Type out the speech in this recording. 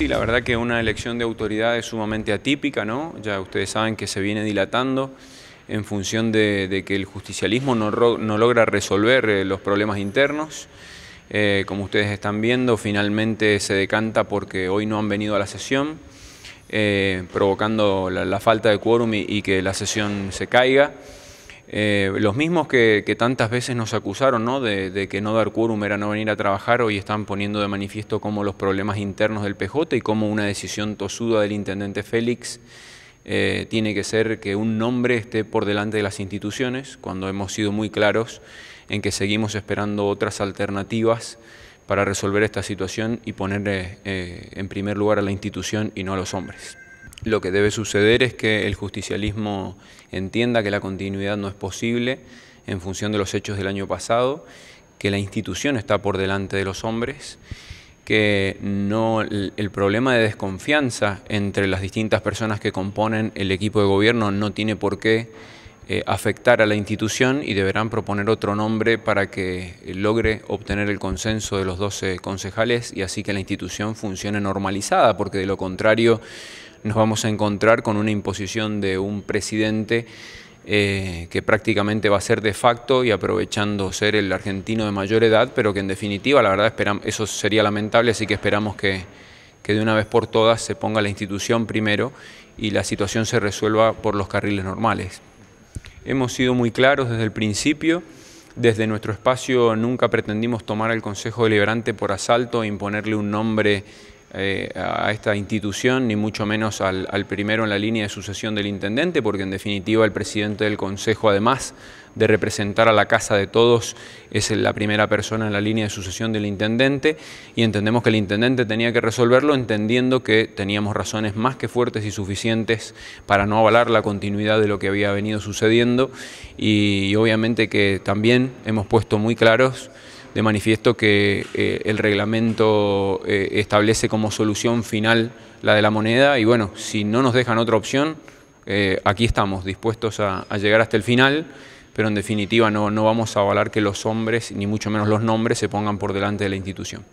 Sí, la verdad que una elección de autoridad es sumamente atípica, ¿no? Ya ustedes saben que se viene dilatando en función de, que el justicialismo no, logra resolver eh, los problemas internos. Eh, como ustedes están viendo, finalmente se decanta porque hoy no han venido a la sesión, eh, provocando la, falta de quórum y que la sesión se caiga. Eh, los mismos que, tantas veces nos acusaron de, que no dar quórum era no venir a trabajar, hoy están poniendo de manifiesto cómo los problemas internos del PJ y cómo una decisión tosuda del intendente Félix eh, tiene que ser que un nombre esté por delante de las instituciones, cuando hemos sido muy claros en que seguimos esperando otras alternativas para resolver esta situación y poner eh, en primer lugar a la institución y no a los hombres. Lo que debe suceder es que el justicialismo entienda que la continuidad no es posible en función de los hechos del año pasado, que la institución está por delante de los hombres, que no el problema de desconfianza entre las distintas personas que componen el equipo de gobierno no tiene por qué eh, afectar a la institución y deberán proponer otro nombre para que eh, logre obtener el consenso de los 12 concejales y así que la institución funcione normalizada, porque de lo contrario nos vamos a encontrar con una imposición de un presidente eh, que prácticamente va a ser de facto y aprovechando ser el argentino de mayor edad, pero que en definitiva, la verdad, eso sería lamentable, así que esperamos que, que de una vez por todas se ponga la institución primero y la situación se resuelva por los carriles normales. Hemos sido muy claros desde el principio. Desde nuestro espacio nunca pretendimos tomar al Consejo Deliberante por asalto e imponerle un nombre eh, a esta institución, ni mucho menos al, primero en la línea de sucesión del intendente, porque en definitiva el presidente del Consejo, además de representar a la Casa de Todos, es la primera persona en la línea de sucesión del intendente, y entendemos que el intendente tenía que resolverlo entendiendo que teníamos razones más que fuertes y suficientes para no avalar la continuidad de lo que había venido sucediendo, y obviamente que también hemos puesto muy claros de manifiesto que eh, el reglamento eh, establece como solución final la de la moneda y bueno, si no nos dejan otra opción, eh, aquí estamos dispuestos a, llegar hasta el final, pero en definitiva no, no vamos a avalar que los hombres, ni mucho menos los nombres, se pongan por delante de la institución.